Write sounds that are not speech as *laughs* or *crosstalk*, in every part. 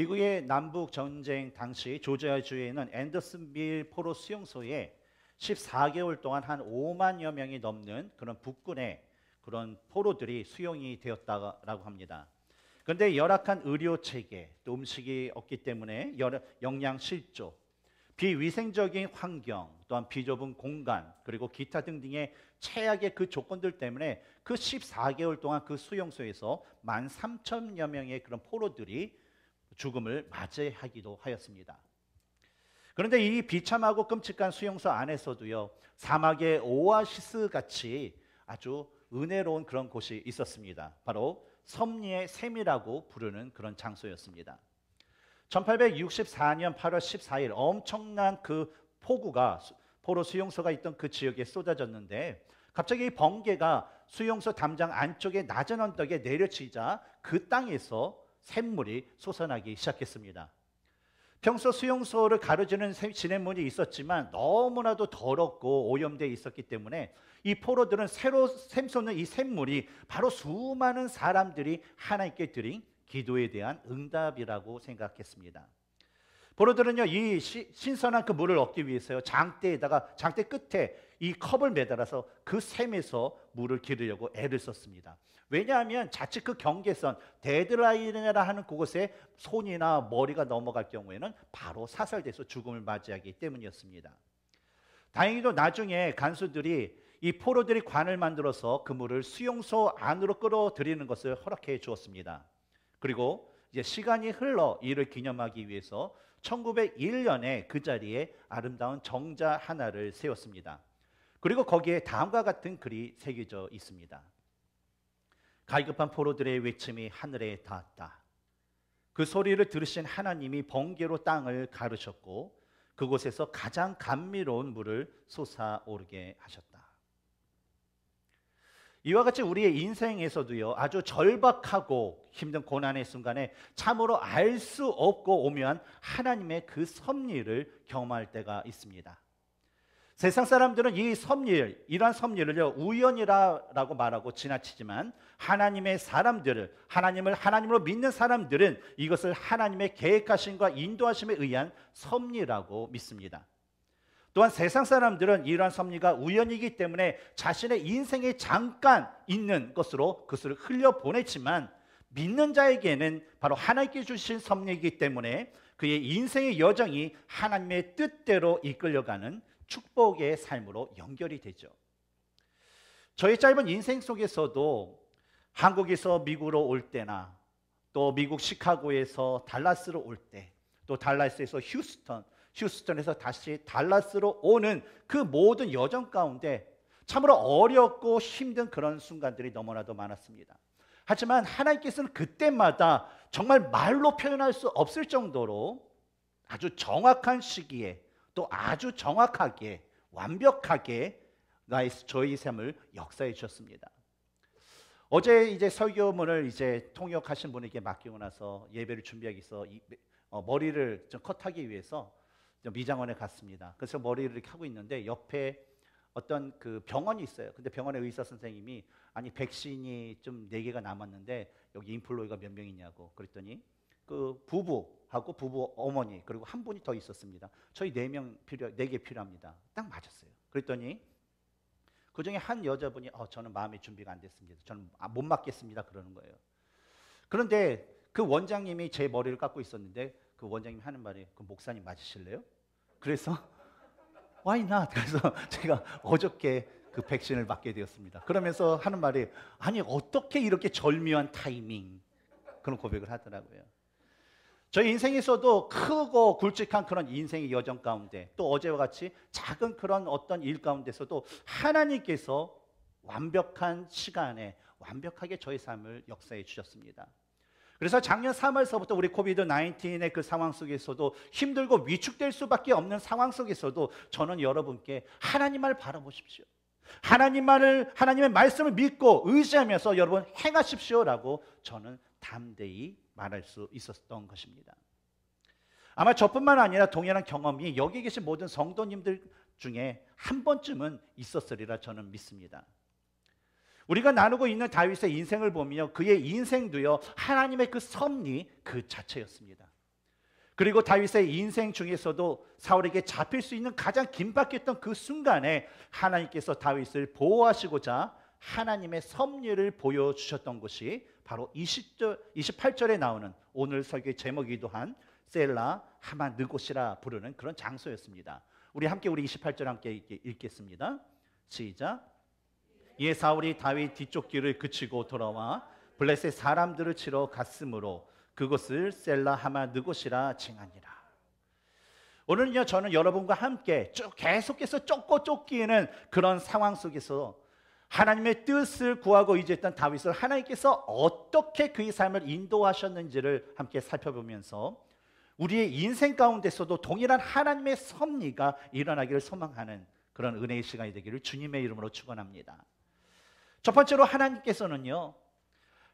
미국의 남북 전쟁 당시 조지아주에는 앤더슨빌 포로 수용소에 14개월 동안 한 5만여 명이 넘는 그런 북군의 그런 포로들이 수용이 되었다라고 합니다. 그런데 열악한 의료 체계, 또 음식이 없기 때문에 영양 실조, 비위생적인 환경, 또한 비좁은 공간, 그리고 기타 등등의 최악의 그 조건들 때문에 그 14개월 동안 그 수용소에서 1 3 0여 명의 그런 포로들이 죽음을 맞이하기도 하였습니다. 그런데 이 비참하고 끔찍한 수용소 안에서도요 사막의 오아시스 같이 아주 은혜로운 그런 곳이 있었습니다. 바로 섬리의 샘이라고 부르는 그런 장소였습니다. 1864년 8월 14일 엄청난 그 폭우가 포로 수용소가 있던 그 지역에 쏟아졌는데 갑자기 번개가 수용소 담장 안쪽의 낮은 언덕에 내려치자 그 땅에서 샘물이 솟아나기 시작했습니다. 평소 수용소를 가로지는 진해물이 있었지만 너무나도 더럽고 오염되어 있었기 때문에 이 포로들은 새로 샘솟는 이 샘물이 바로 수많은 사람들이 하나님께 드린 기도에 대한 응답이라고 생각했습니다. 포로들은요 이 시, 신선한 그 물을 얻기 위해서요 장대에다가 장대 끝에 이 컵을 매달아서 그 샘에서 물을 기르려고 애를 썼습니다. 왜냐하면 자칫 그 경계선 데드라인이라 하는 그곳에 손이나 머리가 넘어갈 경우에는 바로 사살돼서 죽음을 맞이하기 때문이었습니다. 다행히도 나중에 간수들이 이 포로들이 관을 만들어서 그물을 수용소 안으로 끌어들이는 것을 허락해 주었습니다. 그리고 이제 시간이 흘러 이를 기념하기 위해서 1901년에 그 자리에 아름다운 정자 하나를 세웠습니다. 그리고 거기에 다음과 같은 글이 새겨져 있습니다. 갈급한 포로들의 외침이 하늘에 닿았다. 그 소리를 들으신 하나님이 번개로 땅을 가르셨고 그곳에서 가장 감미로운 물을 솟아오르게 하셨다. 이와 같이 우리의 인생에서도요 아주 절박하고 힘든 고난의 순간에 참으로 알 수 없고 오면 하나님의 그 섭리를 경험할 때가 있습니다. 세상 사람들은 이섭리 이러한 섭리를요 우연이라고 말하고 지나치지만 하나님의 사람들을 하나님을 하나님으로 믿는 사람들은 이것을 하나님의 계획하심과 인도하심에 의한 섭리라고 믿습니다. 또한 세상 사람들은 이러한 섭리가 우연이기 때문에 자신의 인생에 잠깐 있는 것으로 그것을 흘려보냈지만 믿는 자에게는 바로 하나님께 주신 섭리이기 때문에 그의 인생의 여정이 하나님의 뜻대로 이끌려가는 축복의 삶으로 연결이 되죠. 저의 짧은 인생 속에서도 한국에서 미국으로 올 때나 또 미국 시카고에서 달라스로 올 때, 또 달라스에서 휴스턴, 휴스턴에서 다시 달라스로 오는 그 모든 여정 가운데 참으로 어렵고 힘든 그런 순간들이 너무나도 많았습니다. 하지만 하나님께서는 그때마다 정말 말로 표현할 수 없을 정도로 아주 정확한 시기에 또 아주 정확하게 완벽하게 나의 저희 삶을 역사해 주셨습니다. 어제 이제 설교문을 이제 통역하신 분에게 맡기고 나서 예배를 준비하기 위해서 어, 머리를 좀 컷하기 위해서 미장원에 갔습니다. 그래서 머리를 이렇게 하고 있는데 옆에 어떤 그 병원이 있어요. 근데 병원의 의사 선생님이 아니 백신이 좀 네 개가 남았는데 여기 인플루이가 몇 명이냐고 그랬더니 그 부부하고 부부 어머니 그리고 한 분이 더 있었습니다. 저희 네 명 필요 네 개 필요합니다. 딱 맞았어요. 그랬더니 그 중에 한 여자분이 어 저는 마음의 준비가 안 됐습니다. 저는 아, 못 맞겠습니다. 그러는 거예요. 그런데 그 원장님이 제 머리를 깎고 있었는데 그 원장님이 하는 말이 그 목사님 맞으실래요? 그래서 *laughs* why not? 그래서 *laughs* 제가 어저께 그 백신을 맞게 되었습니다. 그러면서 하는 말이 아니 어떻게 이렇게 절묘한 타이밍 그런 고백을 하더라고요. 저희 인생에서도 크고 굵직한 그런 인생의 여정 가운데 또 어제와 같이 작은 그런 어떤 일 가운데서도 하나님께서 완벽한 시간에 완벽하게 저희 삶을 역사해 주셨습니다. 그래서 작년 3월서부터 우리 코비드 19의 그 상황 속에서도 힘들고 위축될 수밖에 없는 상황 속에서도 저는 여러분께 하나님을 바라보십시오. 하나님만을 하나님의 말씀을 믿고 의지하면서 여러분 행하십시오라고 저는 담대히 말할 수 있었던 것입니다. 아마 저뿐만 아니라 동일한 경험이 여기 계신 모든 성도님들 중에 한 번쯤은 있었으리라 저는 믿습니다. 우리가 나누고 있는 다윗의 인생을 보며 그의 인생도요 하나님의 그 섭리 그 자체였습니다. 그리고 다윗의 인생 중에서도 사울에게 잡힐 수 있는 가장 긴박했던 그 순간에 하나님께서 다윗을 보호하시고자 하나님의 섭리를 보여주셨던 것이 바로 20절, 28절에 나오는 오늘 설교의 제목이기도 한 셀라 하마 느곳이라 부르는 그런 장소였습니다. 우리 함께 우리 28절 함께 읽겠습니다. 시작. 이에 예, 사울이 다윗 뒤쪽 길을 그치고 돌아와 블레셋 사람들을 치러 갔으므로 그것을 셀라 하마 느곳이라 칭하니라. 오늘요 저는 여러분과 함께 쭉 계속해서 쫓고 쫓기는 그런 상황 속에서 하나님의 뜻을 구하고 의지했던 다윗을 하나님께서 어떻게 그의 삶을 인도하셨는지를 함께 살펴보면서 우리의 인생 가운데서도 동일한 하나님의 섭리가 일어나기를 소망하는 그런 은혜의 시간이 되기를 주님의 이름으로 축원합니다. 첫 번째로 하나님께서는요.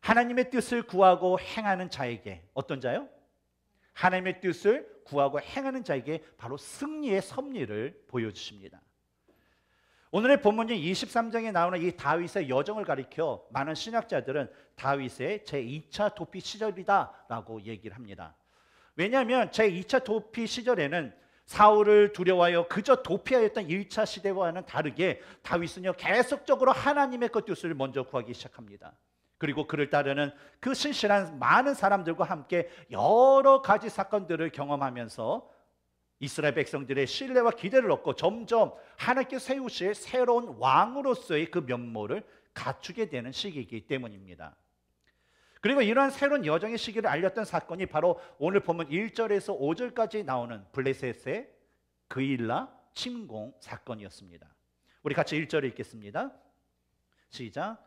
하나님의 뜻을 구하고 행하는 자에게 어떤 자요? 하나님의 뜻을 구하고 행하는 자에게 바로 승리의 섭리를 보여주십니다. 오늘의 본문인 23장에 나오는 이 다윗의 여정을 가리켜 많은 신학자들은 다윗의 제2차 도피 시절이다라고 얘기를 합니다. 왜냐하면 제2차 도피 시절에는 사울을 두려워하여 그저 도피하였던 1차 시대와는 다르게 다윗은요 계속적으로 하나님의 것 그 뉴스를 먼저 구하기 시작합니다. 그리고 그를 따르는 그 신실한 많은 사람들과 함께 여러 가지 사건들을 경험하면서 이스라엘 백성들의 신뢰와 기대를 얻고 점점 하나님께 세우실 새로운 왕으로서의 그 면모를 갖추게 되는 시기이기 때문입니다. 그리고 이러한 새로운 여정의 시기를 알렸던 사건이 바로 오늘 보면 1절에서 5절까지 나오는 블레셋의 그일라 침공 사건이었습니다. 우리 같이 1절을 읽겠습니다. 시작.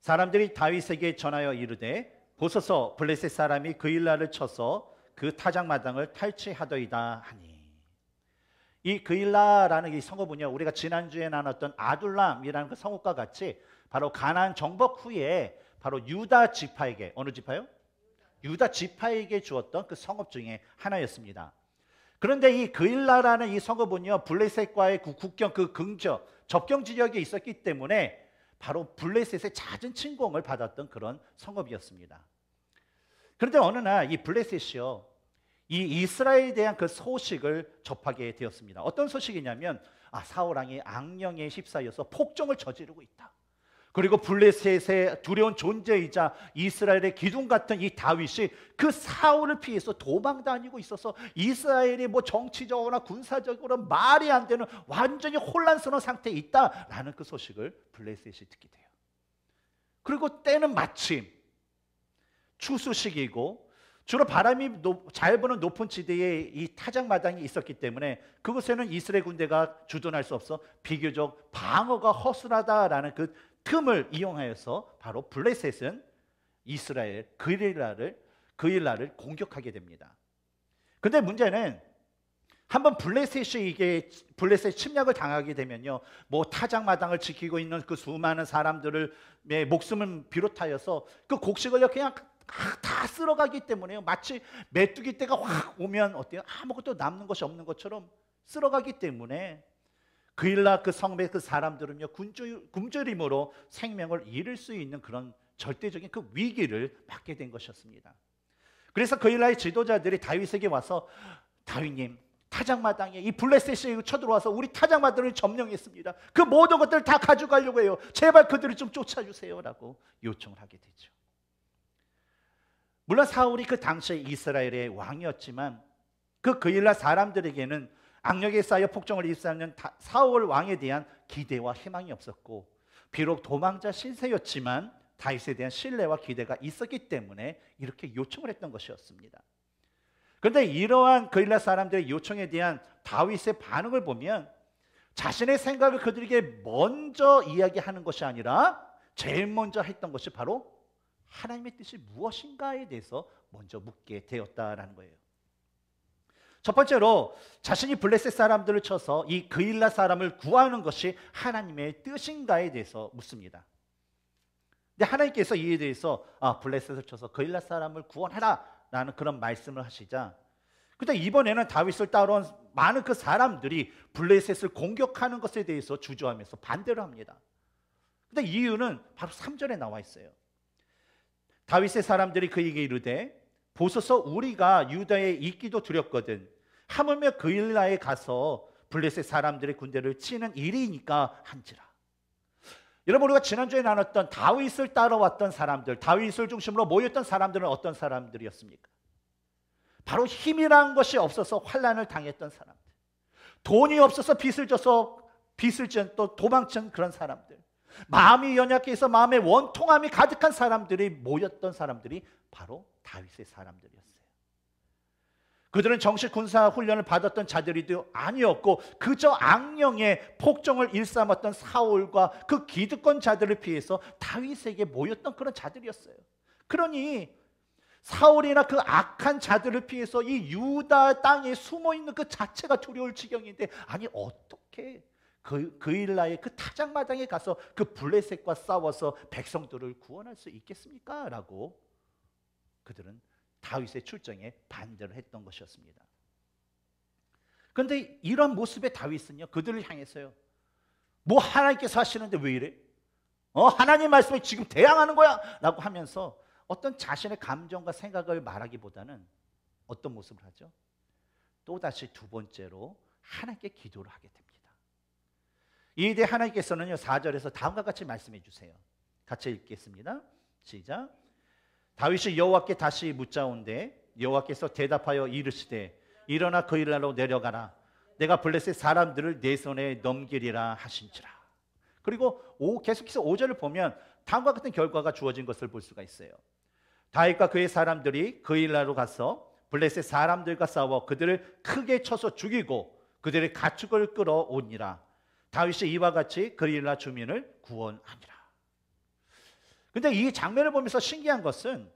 사람들이 다윗에게 전하여 이르되 보소서 블레셋 사람이 그일라를 쳐서 그 타작마당을 탈취하더이다 하니 이 그일라라는 이 성읍은요 우리가 지난주에 나눴던 아둘람이라는 그 성읍과 같이 바로 가난 정복 후에 바로 유다 지파에게 어느 지파요? 유다 지파에게 주었던 그 성읍 중에 하나였습니다. 그런데 이 그일라라는 이 성읍은요 블레셋과의 국경 그 근처 접경 지역에 있었기 때문에 바로 블레셋의 잦은 침공을 받았던 그런 성읍이었습니다. 그런데 어느 날 이 블레셋이요 이 이스라엘에 대한 그 소식을 접하게 되었습니다. 어떤 소식이냐면 아 사울 왕이 악령에 휩싸여서 폭정을 저지르고 있다. 그리고 블레셋의 두려운 존재이자 이스라엘의 기둥 같은 이 다윗이 그 사울을 피해서 도망 다니고 있어서 이스라엘이 뭐 정치적으로나 군사적으로 말이 안 되는 완전히 혼란스러운 상태에 있다라는 그 소식을 블레셋이 듣게 돼요. 그리고 때는 마침 추수식이고 주로 바람이 높, 잘 부는 높은 지대에 이 타작 마당이 있었기 때문에 그곳에는 이스라엘 군대가 주둔할 수 없어 비교적 방어가 허술하다라는 그 틈을 이용하여서 바로 블레셋은 이스라엘 그릴라를 그일라를 공격하게 됩니다. 근데 문제는 한번 블레셋에게 블레셋 침략을 당하게 되면요, 뭐 타작 마당을 지키고 있는 그 수많은 사람들을 목숨을 비롯하여서 그 곡식을 그냥 다 쓸어가기 때문에요. 마치 메뚜기 떼가확 오면 어때요? 아무것도 남는 것이 없는 것처럼 쓸어가기 때문에 그일라 그 성배 그, 그 사람들은요 굶주림으로 생명을 잃을 수 있는 그런 절대적인 그 위기를 받게된 것이었습니다. 그래서 그일라의 지도자들이 다윗에게 와서 다윗님 타작마당에 이 블레셋이 쳐들어와서 우리 타작마당을 점령했습니다. 그 모든 것들을 다 가져가려고 해요. 제발 그들을 좀 쫓아주세요라고 요청을 하게 되죠. 물론 사울이 그 당시에 이스라엘의 왕이었지만 그 그일라 사람들에게는 악력에 쌓여 폭정을 일삼는 사울 왕에 대한 기대와 희망이 없었고 비록 도망자 신세였지만 다윗에 대한 신뢰와 기대가 있었기 때문에 이렇게 요청을 했던 것이었습니다. 그런데 이러한 그릴라 사람들의 요청에 대한 다윗의 반응을 보면 자신의 생각을 그들에게 먼저 이야기하는 것이 아니라 제일 먼저 했던 것이 바로 하나님의 뜻이 무엇인가에 대해서 먼저 묻게 되었다라는 거예요. 첫 번째로 자신이 블레셋 사람들을 쳐서 이 그일라 사람을 구하는 것이 하나님의 뜻인가에 대해서 묻습니다. 근데 하나님께서 이에 대해서 아, 블레셋을 쳐서 그일라 사람을 구원하라라는 그런 말씀을 하시자 그때 이번에는 다윗을 따라온 많은 그 사람들이 블레셋을 공격하는 것에 대해서 주저하면서 반대를 합니다. 근데 이유는 바로 3절에 나와 있어요. 다윗의 사람들이 그에게 이르되 보소서 우리가 유다에 있기도 두렵거든 하물며 그일라에 가서 블레셋 사람들의 군대를 치는 일이니까 한지라. 여러분 우리가 지난주에 나눴던 다윗을 따라왔던 사람들, 다윗을 중심으로 모였던 사람들은 어떤 사람들이었습니까? 바로 힘이란 것이 없어서 환란을 당했던 사람들. 돈이 없어서 빚을 져서 빚을 져또 도망친 그런 사람들. 마음이 연약해서 마음에 원통함이 가득한 사람들이 모였던 사람들이 바로 다윗의 사람들이었어요. 그들은 정식 군사 훈련을 받았던 자들이도 아니었고 그저 악령의 폭정을 일삼았던 사울과 그 기득권 자들을 피해서 다윗에게 모였던 그런 자들이었어요. 그러니 사울이나 그 악한 자들을 피해서 이 유다 땅에 숨어 있는 그 자체가 두려울 지경인데 아니 어떻게 그 그일라의 그 타작마당에 가서 그 블레셋과 싸워서 백성들을 구원할 수 있겠습니까? 라고 그들은 다윗의 출정에 반대를 했던 것이었습니다. 그런데 이런 모습의 다윗은요 그들을 향해서요 뭐 하나님께서 하시는데 왜 이래? 어 하나님 말씀에 지금 대항하는 거야라고 하면서 어떤 자신의 감정과 생각을 말하기보다는 어떤 모습을 하죠? 또 다시 두 번째로 하나님께 기도를 하게 됩니다. 이대 하나님께서는요 4절에서 다음과 같이 말씀해 주세요. 같이 읽겠습니다. 시작. 다윗이 여호와께 다시 묻자온데 여호와께서 대답하여 이르시되 일어나 그 일날로 내려가라 내가 블레셋 사람들을 내 손에 넘기리라 하신지라 그리고 오, 계속해서 5절을 보면 다음과 같은 결과가 주어진 것을 볼 수가 있어요 다윗과 그의 사람들이 그 일날로 가서 블레셋 사람들과 싸워 그들을 크게 쳐서 죽이고 그들의 가축을 끌어오니라 다윗이 이와 같이 그릴라 주민을 구원하니라 근데 이 장면을 보면서 신기한 것은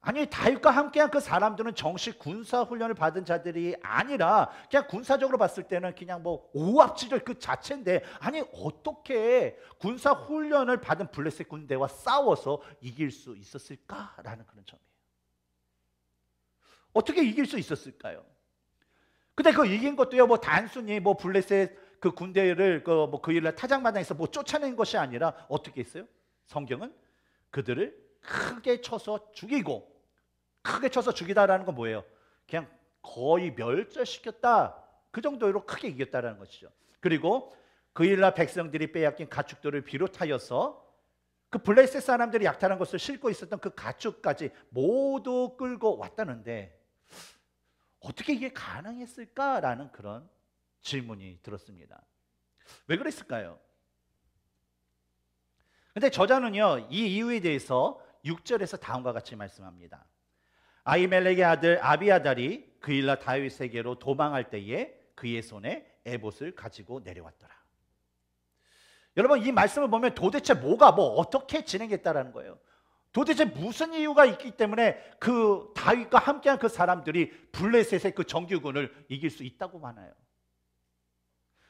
아니 다윗과 함께한 그 사람들은 정식 군사 훈련을 받은 자들이 아니라 그냥 군사적으로 봤을 때는 그냥 뭐 오합지졸 그 자체인데 아니 어떻게 군사 훈련을 받은 블레셋 군대와 싸워서 이길 수 있었을까라는 그런 점이에요. 어떻게 이길 수 있었을까요? 근데 그 이긴 것도요 뭐 단순히 뭐 블레셋 그 군대를 그 뭐 그 일날 타작마당에서 뭐 쫓아낸 것이 아니라 어떻게 했어요? 성경은 그들을 크게 쳐서 죽이고 크게 쳐서 죽이다라는 건 뭐예요? 그냥 거의 멸절시켰다. 그 정도로 크게 이겼다라는 것이죠. 그리고 그일라 백성들이 빼앗긴 가축들을 비롯하여서 그 블레셋 사람들이 약탈한 것을 싣고 있었던 그 가축까지 모두 끌고 왔다는데 어떻게 이게 가능했을까라는 그런 질문이 들었습니다. 왜 그랬을까요? 근데 저자는요, 이 이유에 대해서 6절에서 다음과 같이 말씀합니다. 아이멜렉의 아들 아비아달이 그일라 다윗에게로 도망할 때에 그의 손에 에봇을 가지고 내려왔더라. 여러분 이 말씀을 보면 도대체 뭐가 뭐 어떻게 진행했다라는 거예요. 도대체 무슨 이유가 있기 때문에 그 다윗과 함께한 그 사람들이 블레셋의 그 정규군을 이길 수 있다고 말해요.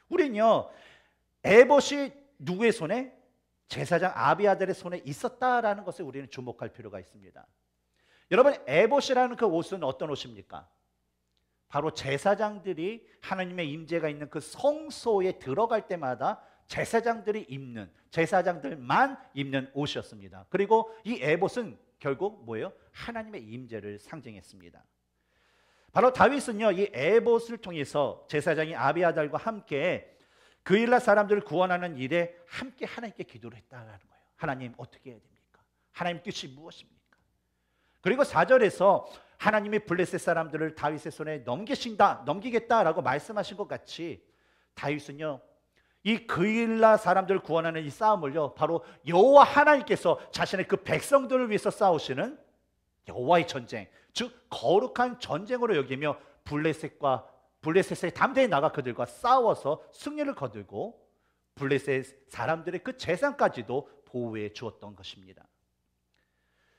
우리는요 에봇이 누구의 손에 제사장 아비아들의 손에 있었다라는 것을 우리는 주목할 필요가 있습니다. 여러분 에봇이라는 그 옷은 어떤 옷입니까? 바로 제사장들이 하나님의 임재가 있는 그 성소에 들어갈 때마다 제사장들이 입는 제사장들만 입는 옷이었습니다. 그리고 이 에봇은 결국 뭐예요? 하나님의 임재를 상징했습니다. 바로 다윗은요 이 에봇을 통해서 제사장이 아비아달과 함께 그 일날 사람들을 구원하는 일에 함께 하나님께 기도를 했다라는 거예요. 하나님 어떻게 해야 됩니까? 하나님 뜻이 무엇입니까? 그리고 4절에서 하나님이 블레셋 사람들을 다윗의 손에 넘기신다, 넘기겠다라고 말씀하신 것 같이 다윗은요. 이 그일라 사람들을 구원하는 이 싸움을요. 바로 여호와 하나님께서 자신의 그 백성들을 위해서 싸우시는 여호와의 전쟁, 즉 거룩한 전쟁으로 여기며 블레셋과 블레셋의 담대히 나가 그들과 싸워서 승리를 거두고 블레셋 사람들의 그 재산까지도 보호해 주었던 것입니다.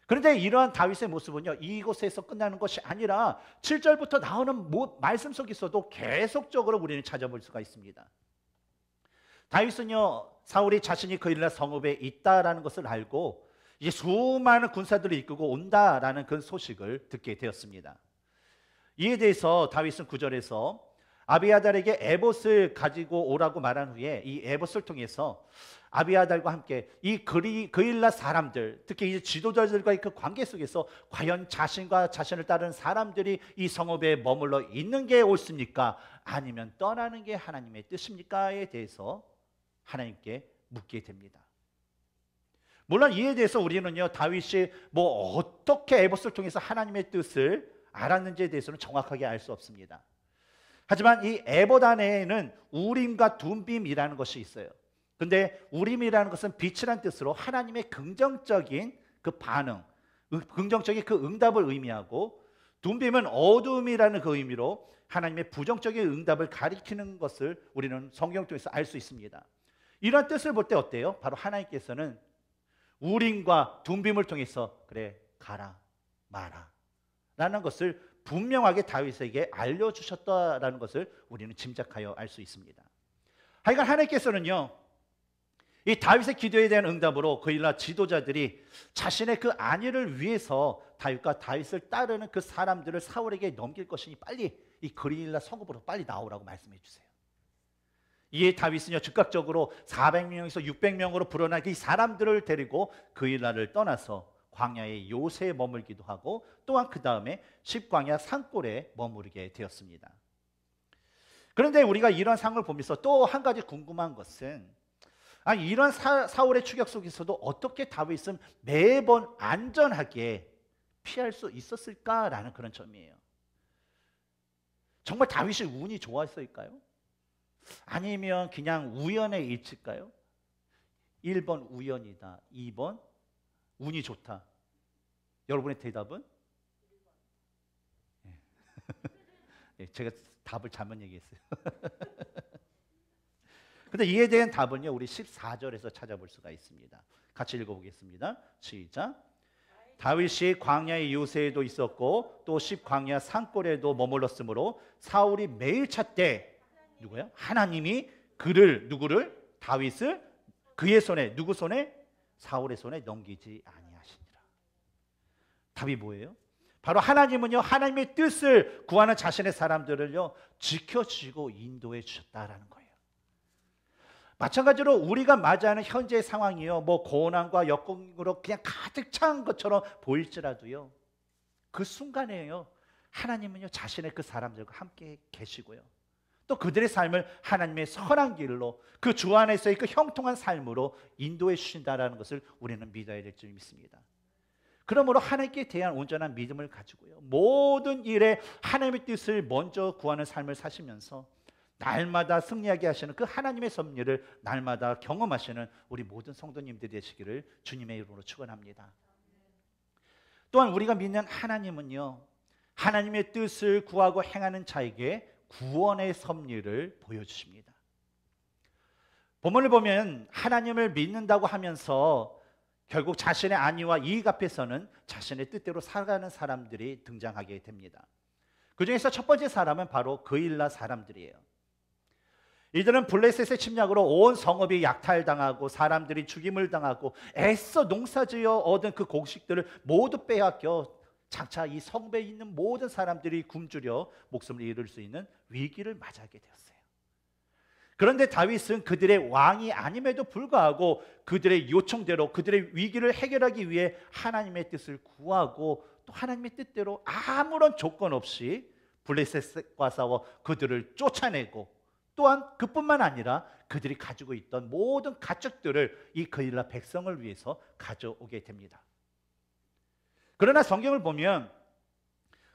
그런데 이러한 다윗의 모습은요 이곳에서 끝나는 것이 아니라 7절부터 나오는 말씀 속에서도 계속적으로 우리는 찾아볼 수가 있습니다. 다윗은요 사울이 자신이 그일라 성읍에 있다라는 것을 알고 이제 수많은 군사들을 이끌고 온다라는 그 소식을 듣게 되었습니다. 이에 대해서 다윗은 구절에서 아비아달에게 에봇을 가지고 오라고 말한 후에 이 에봇을 통해서 아비아달과 함께 이 그리, 그일라 사람들 특히 이제 지도자들과의 그 관계 속에서 과연 자신과 자신을 따른 사람들이 이 성읍에 머물러 있는 게 옳습니까? 아니면 떠나는 게 하나님의 뜻입니까?에 대해서 하나님께 묻게 됩니다. 물론 이에 대해서 우리는요 다윗이 뭐 어떻게 에봇을 통해서 하나님의 뜻을 알았는지에 대해서는 정확하게 알 수 없습니다. 하지만 이 에보단에는 우림과 둠빔이라는 것이 있어요. 근데 우림이라는 것은 빛이란 뜻으로 하나님의 긍정적인 그 반응, 긍정적인 그 응답을 의미하고 둠빔은 어둠이라는 그 의미로 하나님의 부정적인 응답을 가리키는 것을 우리는 성경 통해서 알 수 있습니다. 이런 뜻을 볼 때 어때요? 바로 하나님께서는 우림과 둠빔을 통해서 그래 가라 마라 라는 것을 분명하게 다윗에게 알려주셨다라는 것을 우리는 짐작하여 알 수 있습니다. 하여간 하나님께서는요, 이 다윗의 기도에 대한 응답으로 그일라 지도자들이 자신의 그 안위를 위해서 다윗과 다윗을 따르는 그 사람들을 사울에게 넘길 것이니 빨리 이 그릴라 성읍으로 빨리 나오라고 말씀해 주세요. 이에 다윗은요 즉각적으로 400명에서 600명으로 불어나기 사람들을 데리고 그일라를 떠나서 광야의 요새에 머물기도 하고 또한 그 다음에 십광야 산골에 머무르게 되었습니다. 그런데 우리가 이런 상을 보면서 또 한 가지 궁금한 것은 아 이런 사, 사울의 추격 속에서도 어떻게 다윗은 매번 안전하게 피할 수 있었을까라는 그런 점이에요. 정말 다윗이 운이 좋았을까요? 아니면 그냥 우연의 일치일까요? 1번 우연이다. 2번 운이 좋다. 여러분의 대답은? 예, *laughs* 예 제가 답을 잘못 얘기했어요. *laughs* 근데 이에 대한 답은요, 우리 14절에서 찾아볼 수가 있습니다. 같이 읽어보겠습니다. 시작. 다윗이 광야의 요새에도 있었고 또 십광야 산골에도 머물렀으므로 사울이 매일 찾되 누구야? 하나님이 그를 누구를 다윗을 그의 손에 누구 손에 사울의 손에 넘기지 아니하시니라. 답이 뭐예요? 바로 하나님은요 하나님의 뜻을 구하는 자신의 사람들을요 지켜주시고 인도해 주셨다라는 거예요. 마찬가지로 우리가 맞이하는 현재의 상황이요 뭐 고난과 역경으로 그냥 가득 찬 것처럼 보일지라도요 그 순간에요 하나님은요 자신의 그 사람들과 함께 계시고요 또 그들의 삶을 하나님의 선한 길로 그 주 안에서의 그 형통한 삶으로 인도해 주신다라는 것을 우리는 믿어야 될 줄 믿습니다. 그러므로 하나님께 대한 온전한 믿음을 가지고요. 모든 일에 하나님의 뜻을 먼저 구하는 삶을 사시면서 날마다 승리하게 하시는 그 하나님의 섭리를 날마다 경험하시는 우리 모든 성도님들 되시기를 주님의 이름으로 축원합니다. 또한 우리가 믿는 하나님은요. 하나님의 뜻을 구하고 행하는 자에게 구원의 섭리를 보여주십니다. 본문을 보면 하나님을 믿는다고 하면서 결국 자신의 안위와 이익 앞에서는 자신의 뜻대로 살아가는 사람들이 등장하게 됩니다. 그 중에서 첫 번째 사람은 바로 그일라 사람들이에요. 이들은 블레셋의 침략으로 온 성읍이 약탈당하고 사람들이 죽임을 당하고 애써 농사지어 얻은 그 곡식들을 모두 빼앗겨 장차 이 성배에 있는 모든 사람들이 굶주려 목숨을 잃을 수 있는 위기를 맞이하게 되었어요. 그런데 다윗은 그들의 왕이 아님에도 불구하고 그들의 요청대로 그들의 위기를 해결하기 위해 하나님의 뜻을 구하고 또 하나님의 뜻대로 아무런 조건 없이 블레셋과 싸워 그들을 쫓아내고 또한 그뿐만 아니라 그들이 가지고 있던 모든 가축들을 이 그일라 백성을 위해서 가져오게 됩니다. 그러나 성경을 보면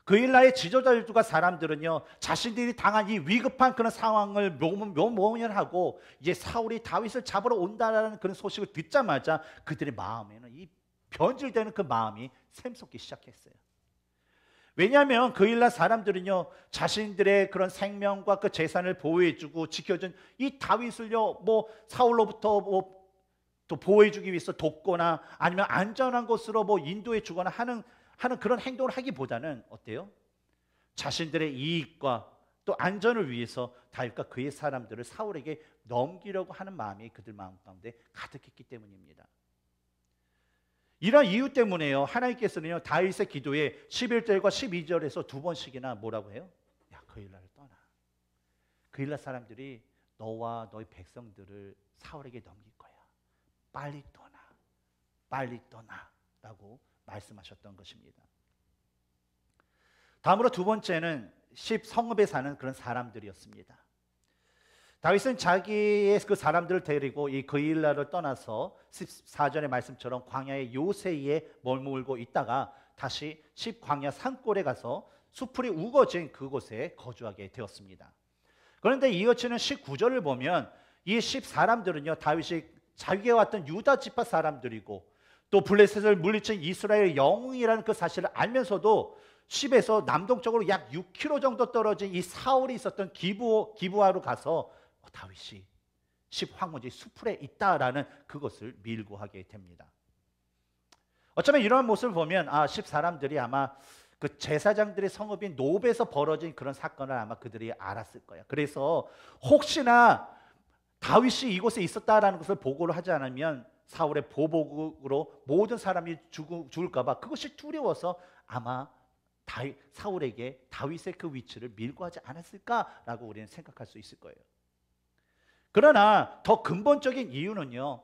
그일날의 지도자 들과 사람들은요 자신들이 당한 이 위급한 그런 상황을 묘모연하고 이제 사울이 다윗을 잡으러 온다라는 그런 소식을 듣자마자 그들의 마음에는 이 변질되는 그 마음이 샘솟기 시작했어요. 왜냐하면 그일날 사람들은요 자신들의 그런 생명과 그 재산을 보호해주고 지켜준 이 다윗을요 뭐 사울로부터 뭐또 보호해주기 위해서 돕거나 아니면 안전한 곳으로 뭐 인도해 주거나 하는 하는 그런 행동을 하기보다는 어때요? 자신들의 이익과 또 안전을 위해서 다윗과 그의 사람들을 사울에게 넘기려고 하는 마음이 그들 마음 가운데 가득했기 때문입니다. 이런 이유 때문에요. 하나님께서는요. 다윗의 기도에 11절과 12절에서 두 번씩이나 뭐라고 해요? 야, 그일날를 떠나. 그일날 사람들이 너와 너희 백성들을 사울에게 넘기고 빨리 떠나, 빨리 떠나라고 말씀하셨던 것입니다. 다음으로 두 번째는 십성읍에 사는 그런 사람들이었습니다. 다윗은 자기의 그 사람들을 데리고 이 그일라를 떠나서 14절의 말씀처럼 광야의 요새에 머물고 있다가 다시 십광야 산골에 가서 수풀이 우거진 그곳에 거주하게 되었습니다. 그런데 이어지는 19절을 보면 이 십 사람들은요 다윗이 자기가 왔던 유다 지파 사람들이고 또 블레셋을 물리친 이스라엘 영웅이라는 그 사실을 알면서도 1 0에서 남동쪽으로 약 6km 정도 떨어진 이 사울이 있었던 기부 기부하러 가서 어, 다윗이 10 황무지 수풀에 있다라는 그것을 밀고 하게 됩니다. 어쩌면 이러한 모습을 보면 아십 사람들이 아마 그 제사장들의 성읍인 노베에서 벌어진 그런 사건을 아마 그들이 알았을 거야. 그래서 혹시나 다윗이 이곳에 있었다라는 것을 보고를 하지 않으면 사울의 보복으로 모든 사람이 죽을까봐 그것이 두려워서 아마 다이, 사울에게 다윗의 그 위치를 밀고 하지 않았을까라고 우리는 생각할 수 있을 거예요. 그러나 더 근본적인 이유는요.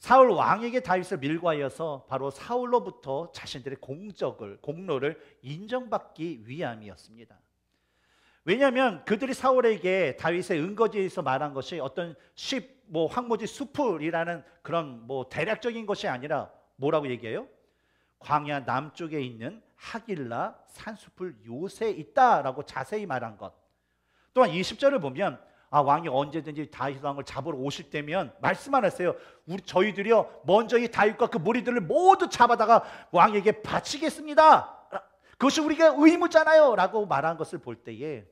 사울 왕에게 다윗을 밀고하여서 바로 사울로부터 자신들의 공적을 공로를 인정받기 위함이었습니다. 왜냐하면 그들이 사울에게 다윗의 은거지에서 말한 것이 어떤 십 뭐 황무지 수풀이라는 그런 뭐 대략적인 것이 아니라 뭐라고 얘기해요? 광야 남쪽에 있는 하길라 산수풀 요새 있다라고 자세히 말한 것. 또한 20절을 보면 아 왕이 언제든지 다윗 왕을 잡으러 오실 때면 말씀만 하세요. 우리 저희들이요 먼저 이 다윗과 그 무리들을 모두 잡아다가 왕에게 바치겠습니다. 그것이 우리가 의무잖아요라고 말한 것을 볼 때에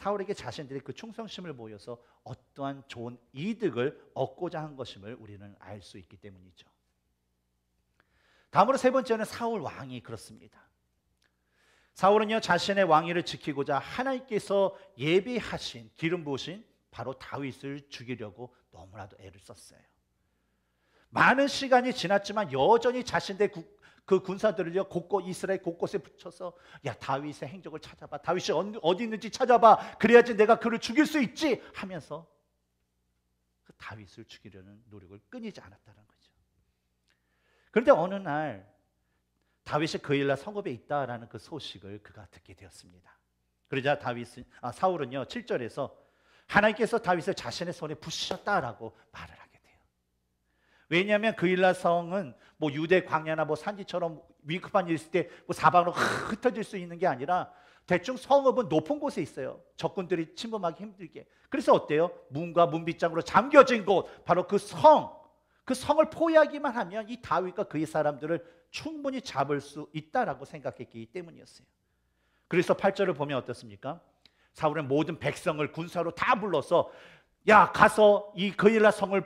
사울에게 자신들의 그 충성심을 보여서 어떠한 좋은 이득을 얻고자 한 것임을 우리는 알 수 있기 때문이죠. 다음으로 세 번째는 사울 왕이 그렇습니다. 사울은요 자신의 왕위를 지키고자 하나님께서 예비하신 기름 부으신 바로 다윗을 죽이려고 너무나도 애를 썼어요. 많은 시간이 지났지만 여전히 자신의, 그군사들을 곳곳 이스라엘 곳곳에 붙여서 야 다윗의 행적을 찾아봐 다윗이 어디 있는지 찾아봐 그래야지 내가 그를 죽일 수 있지 하면서 그 다윗을 죽이려는 노력을 끊이지 않았다는 거죠. 그런데 어느 날 다윗이 그일라 성읍에 있다라는 그 소식을 그가 듣게 되었습니다. 그러자 다윗은 아, 사울은요 7절에서 하나님께서 다윗을 자신의 손에 부시셨다라고 말을 왜냐하면 그일라 성은 뭐 유대 광야나 뭐 산지처럼 위급한 일 있을 때뭐 사방으로 흩어질 수 있는 게 아니라 대충 성읍은 높은 곳에 있어요. 적군들이 침범하기 힘들게. 그래서 어때요? 문과 문빗장으로 잠겨진 곳, 바로 그 성, 그 성을 포위하기만 하면 이 다윗과 그의 사람들을 충분히 잡을 수 있다라고 생각했기 때문이었어요. 그래서 8절을 보면 어떻습니까? 사울은 모든 백성을 군사로 다 불러서 야 가서 이 그일라 성을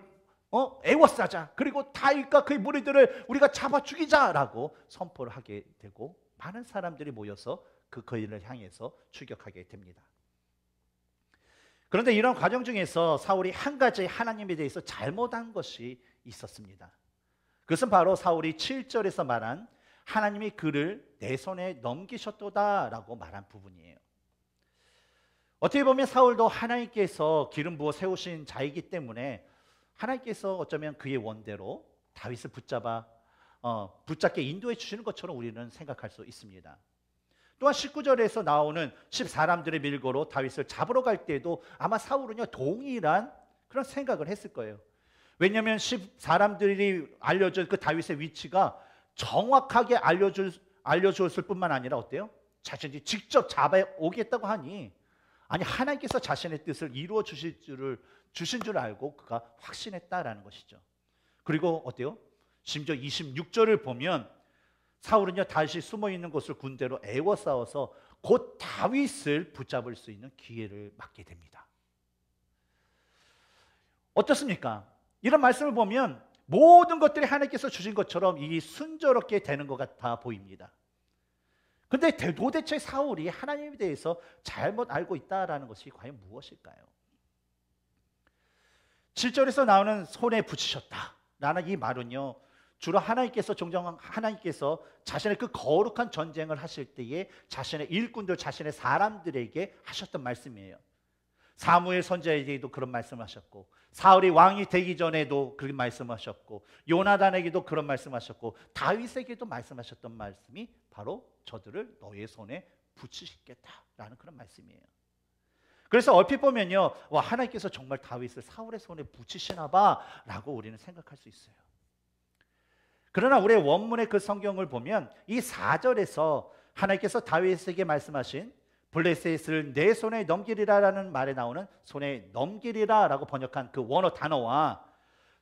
어? 애워싸자. 그리고 다윗과 그의 무리들을 우리가 잡아 죽이자라고 선포를 하게 되고 많은 사람들이 모여서 그 거인을 향해서 추격하게 됩니다. 그런데 이런 과정 중에서 사울이 한 가지 하나님에 대해서 잘못한 것이 있었습니다. 그것은 바로 사울이 7절에서 말한 하나님이 그를 내 손에 넘기셨도다라고 말한 부분이에요. 어떻게 보면 사울도 하나님께서 기름 부어 세우신 자이기 때문에 하나님께서 어쩌면 그의 원대로 다윗을 붙잡아 어, 붙잡게 인도해 주시는 것처럼 우리는 생각할 수 있습니다. 또한 19절에서 나오는 14람들의 밀고로 다윗을 잡으러 갈 때도 아마 사울은요 동일한 그런 생각을 했을 거예요. 왜냐하면 14람들이 알려준 그 다윗의 위치가 정확하게 알려줄, 알려주었을 뿐만 아니라 어때요? 자신이 직접 잡아오겠다고 하니 아니 하나님께서 자신의 뜻을 이루어 주실 줄을 주신 줄 알고 그가 확신했다라는 것이죠. 그리고 어때요? 심지어 26절을 보면 사울은요 다시 숨어 있는 곳을 군대로 애워싸워서 곧 다윗을 붙잡을 수 있는 기회를 맞게 됩니다. 어떻습니까? 이런 말씀을 보면 모든 것들이 하나님께서 주신 것처럼 이 순조롭게 되는 것 같아 보입니다. 근데 도대체 사울이 하나님에 대해서 잘못 알고 있다라는 것이 과연 무엇일까요? 7절에서 나오는 손에 붙이셨다. 라는 이 말은요. 주로 하나님께서 종종 하나님께서 자신의 그 거룩한 전쟁을 하실 때에 자신의 일꾼들 자신의 사람들에게 하셨던 말씀이에요. 사무엘 선지자에게도 그런 말씀하셨고 사울이 왕이 되기 전에도 그런 말씀하셨고 요나단에게도 그런 말씀하셨고 다윗에게도 말씀하셨던 말씀이 바로 저들을 너의 손에 붙이시겠다라는 그런 말씀이에요. 그래서 얼핏 보면요, 와 하나님께서 정말 다윗을 사울의 손에 붙이시나봐라고 우리는 생각할 수 있어요. 그러나 우리의 원문의 그 성경을 보면 이 4절에서 하나님께서 다윗에게 말씀하신 블레셋을 내 손에 넘기리라라는 말에 나오는 손에 넘기리라라고 번역한 그 원어 단어와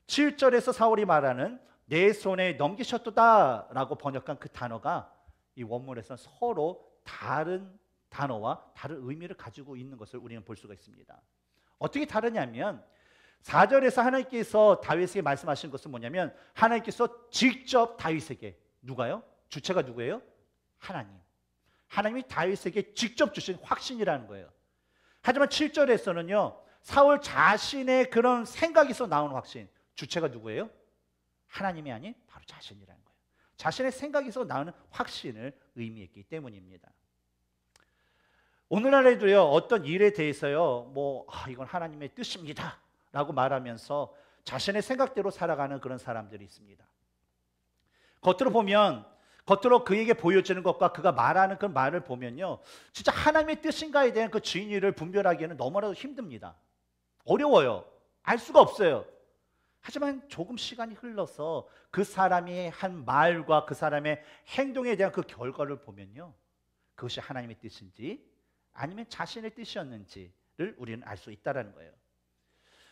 7절에서 사울이 말하는 내 손에 넘기셨도다라고 번역한 그 단어가 이원문에서 서로 다른 단어와 다른 의미를 가지고 있는 것을 우리는 볼 수가 있습니다. 어떻게 다르냐면 4절에서 하나님께서 다윗에게 말씀하신 것은 뭐냐면 하나님께서 직접 다윗에게 누가요? 주체가 누구예요? 하나님. 하나님이 다윗에게 직접 주신 확신이라는 거예요. 하지만 7절에서는요. 사울 자신의 그런 생각에서 나온 확신. 주체가 누구예요? 하나님이 아닌 바로 자신이라는 거예요. 자신의 생각에서 나오는 확신을 의미했기 때문입니다. 오늘날에도요 어떤 일에 대해서요 뭐 아, 이건 하나님의 뜻입니다라고 말하면서 자신의 생각대로 살아가는 그런 사람들이 있습니다. 겉으로 보면 겉으로 그에게 보여지는 것과 그가 말하는 그 말을 보면요 진짜 하나님의 뜻인가에 대한 그 진위를 분별하기에는 너무나도 힘듭니다. 어려워요. 알 수가 없어요. 하지만 조금 시간이 흘러서 그 사람이 한 말과 그 사람의 행동에 대한 그 결과를 보면요 그것이 하나님의 뜻인지 아니면 자신의 뜻이었는지를 우리는 알 수 있다라는 거예요.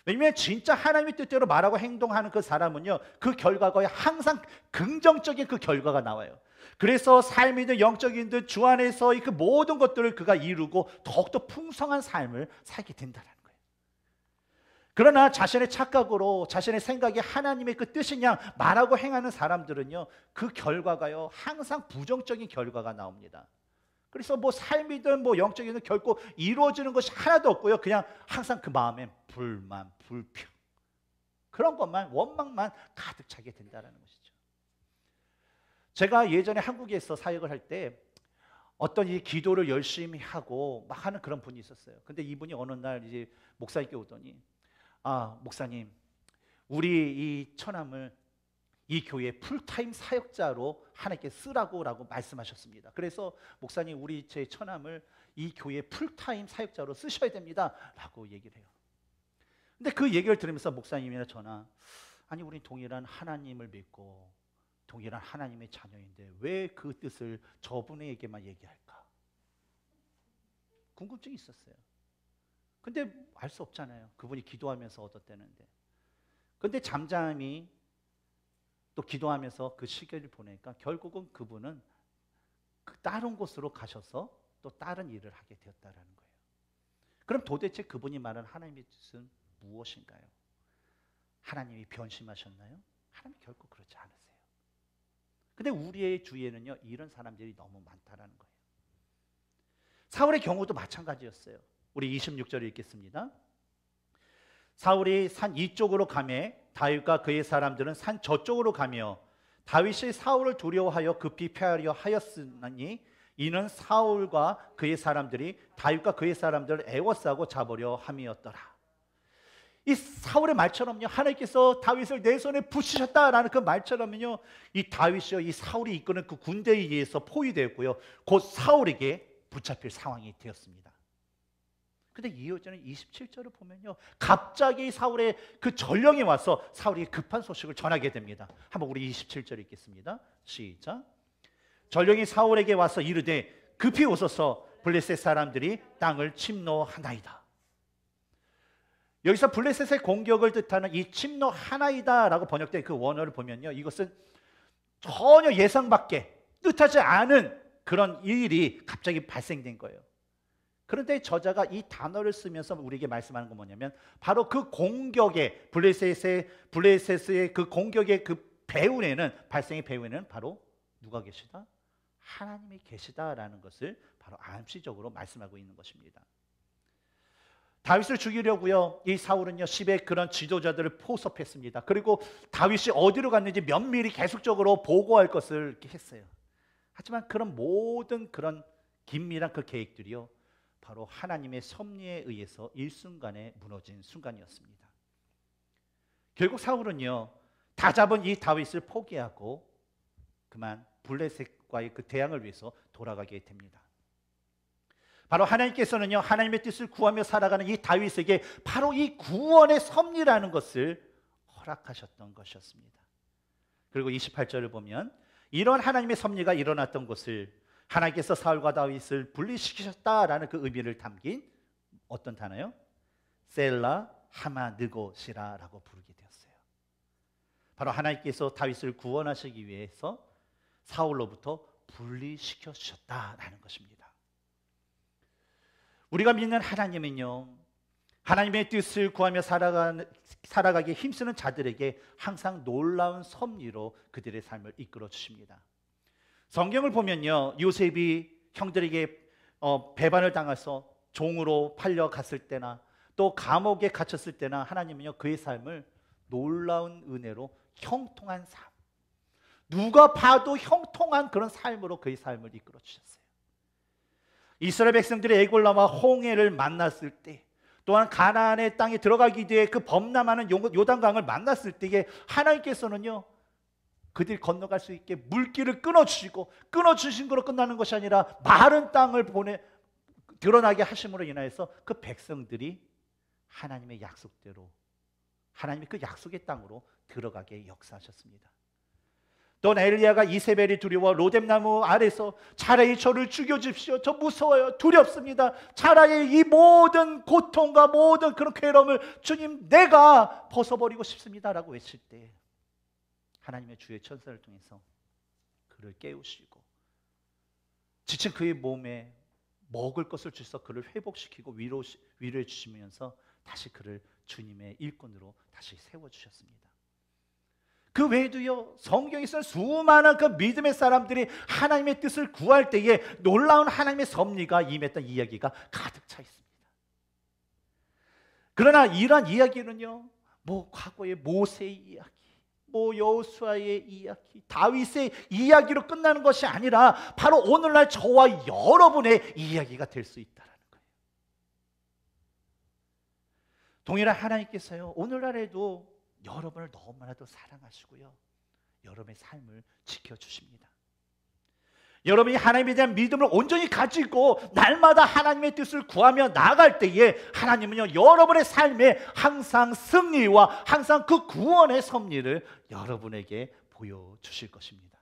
왜냐면 진짜 하나님의 뜻대로 말하고 행동하는 그 사람은요 그 결과가 항상 긍정적인 그 결과가 나와요. 그래서 삶이든 영적인든 주안에서그 모든 것들을 그가 이루고 더욱더 풍성한 삶을 살게 된다라는 거예요. 그러나 자신의 착각으로 자신의 생각이 하나님의 그 뜻이냐 말하고 행하는 사람들은요 그 결과가요 항상 부정적인 결과가 나옵니다. 그래서 뭐 삶이든 뭐 영적이든 결코 이루어지는 것이 하나도 없고요. 그냥 항상 그 마음에 불만, 불평 그런 것만 원망만 가득 차게 된다는 것이죠. 제가 예전에 한국에서 사역을 할 때 어떤 이 기도를 열심히 하고 막 하는 그런 분이 있었어요. 근데 이분이 어느 날 이제 목사님께 오더니 아 목사님 우리 이천함을 이 교회 풀타임 사역자로 하나님께 쓰라고라고 말씀하셨습니다. 그래서 목사님 우리 제 처남을 이 교회 풀타임 사역자로 쓰셔야 됩니다라고 얘기를 해요. 근데 그 얘기를 들으면서 목사님이나 저나 아니 우리 동일한 하나님을 믿고 동일한 하나님의 자녀인데 왜 그 뜻을 저분에게만 얘기할까? 궁금증이 있었어요. 근데 알 수 없잖아요. 그분이 기도하면서 얻었다는데. 근데 잠잠히 또 기도하면서 그 시계를 보내니까 결국은 그분은 그 다른 곳으로 가셔서 또 다른 일을 하게 되었다라는 거예요. 그럼 도대체 그분이 말한 하나님의 뜻은 무엇인가요? 하나님이 변심하셨나요? 하나님 결코 그렇지 않으세요. 근데 우리의 주위에는요 이런 사람들이 너무 많다라는 거예요. 사울의 경우도 마찬가지였어요. 우리 26절을 읽겠습니다. 사울이 산 이쪽으로 가매 다윗과 그의 사람들은 산 저쪽으로 가며 다윗이 사울을 두려워하여 급히 패하려 하였으니 이는 사울과 그의 사람들이 다윗과 그의 사람들을 애워싸고 잡으려 함이었더라. 이 사울의 말처럼요. 하나님께서 다윗을 내 손에 붙이셨다라는 그 말처럼요. 이 다윗이요. 이 사울이 이끄는 그 군대에 의해서 포위되었고요. 곧 사울에게 붙잡힐 상황이 되었습니다. 근데 이 여자는 27절을 보면요. 갑자기 사울의 그 전령이 와서 사울이 급한 소식을 전하게 됩니다. 한번 우리 27절 읽겠습니다. 시작. 전령이 사울에게 와서 이르되 급히 오소서 블레셋 사람들이 땅을 침노하나이다. 여기서 블레셋의 공격을 뜻하는 이 침노하나이다라고 번역된 그 원어를 보면요. 이것은 전혀 예상밖에 뜻하지 않은 그런 일이 갑자기 발생된 거예요. 그런데 저자가 이 단어를 쓰면서 우리에게 말씀하는 건 뭐냐면 바로 그 공격의 블레셋의 블레셋의 그 공격의 그 배후에는 발생의 배후에는 바로 누가 계시다? 하나님이 계시다라는 것을 바로 암시적으로 말씀하고 있는 것입니다. 다윗을 죽이려고요. 이 사울은요. 십의 그런 지도자들을 포섭했습니다. 그리고 다윗이 어디로 갔는지 면밀히 계속적으로 보고할 것을 했어요. 하지만 그런 모든 그런 긴밀한 그 계획들이요. 바로 하나님의 섭리에 의해서 일순간에 무너진 순간이었습니다. 결국 사울은요. 다 잡은 이 다윗을 포기하고 그만 블레셋과의 그 대항을 위해서 돌아가게 됩니다. 바로 하나님께서는요. 하나님의 뜻을 구하며 살아가는 이 다윗에게 바로 이 구원의 섭리라는 것을 허락하셨던 것이었습니다. 그리고 28절을 보면 이런 하나님의 섭리가 일어났던 것을 하나님께서 사울과 다윗을 분리시키셨다라는 그 의미를 담긴 어떤 단어요? 셀라 하마 느고시라라고 부르게 되었어요. 바로 하나님께서 다윗을 구원하시기 위해서 사울로부터 분리시켜 주셨다라는 것입니다. 우리가 믿는 하나님은요. 하나님의 뜻을 구하며 살아가 살아가기 힘쓰는 자들에게 항상 놀라운 섭리로 그들의 삶을 이끌어 주십니다. 성경을 보면요. 요셉이 형들에게 어, 배반을 당해서 종으로 팔려갔을 때나 또 감옥에 갇혔을 때나 하나님은요. 그의 삶을 놀라운 은혜로 형통한 삶. 누가 봐도 형통한 그런 삶으로 그의 삶을 이끌어 주셨어요. 이스라엘 백성들이 에골라와 홍해를 만났을 때 또한 가나안의 땅에 들어가기 위해 그 범람하는 요단강을 만났을 때에 하나님께서는요 그들 이 건너갈 수 있게 물길을 끊어주시고 끊어주신 거로 끝나는 것이 아니라 마른 땅을 보내 드러나게 하심으로 인하여서 그 백성들이 하나님의 약속대로 하나님의 그 약속의 땅으로 들어가게 역사하셨습니다. 또 엘리야가 이세벨이 두려워 로뎀나무 아래서 차라리 저를 죽여주십시오. 저 무서워요. 두렵습니다. 차라리 이 모든 고통과 모든 그런 괴로움을 주님 내가 벗어버리고 싶습니다라고 외칠 때 하나님의 주의 천사를 통해서 그를 깨우시고 지친 그의 몸에 먹을 것을 주셔서 그를 회복시키고 위로, 위로해 주시면서 다시 그를 주님의 일꾼으로 다시 세워주셨습니다. 그 외에도요 성경에 쓴 수많은 그 믿음의 사람들이 하나님의 뜻을 구할 때에 놀라운 하나님의 섭리가 임했던 이야기가 가득 차 있습니다. 그러나 이러한 이야기는요 뭐 과거의 모세의 이야기 뭐 여호수아의 이야기, 다윗의 이야기로 끝나는 것이 아니라 바로 오늘날 저와 여러분의 이야기가 될 수 있다라는 거예요. 동일한 하나님께서요 오늘날에도 여러분을 너무나도 사랑하시고요 여러분의 삶을 지켜 주십니다. 여러분이 하나님에 대한 믿음을 온전히 가지고 날마다 하나님의 뜻을 구하며 나갈 때에 하나님은요 여러분의 삶에 항상 승리와 항상 그 구원의 섭리를 여러분에게 보여주실 것입니다.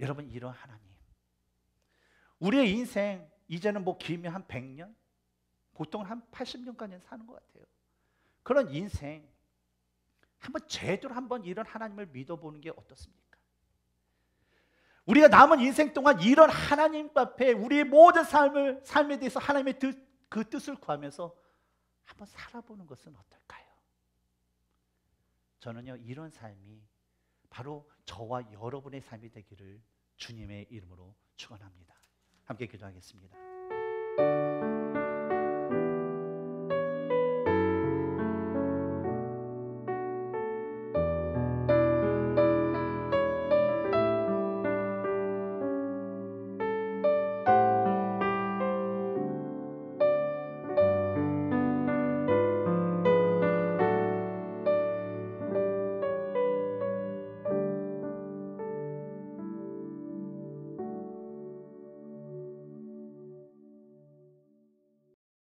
여러분 이런 하나님 우리의 인생 이제는 뭐 길면 한 100년 보통 한 80년까지는 사는 것 같아요. 그런 인생 한번 제대로 한번 이런 하나님을 믿어보는 게 어떻습니까? 우리가 남은 인생 동안 이런 하나님 앞에 우리의 모든 삶을 삶에 대해서 하나님의 뜻, 그 뜻을 구하면서 한번 살아보는 것은 어떨까요? 저는요 이런 삶이 바로 저와 여러분의 삶이 되기를 주님의 이름으로 축원합니다. 함께 기도하겠습니다.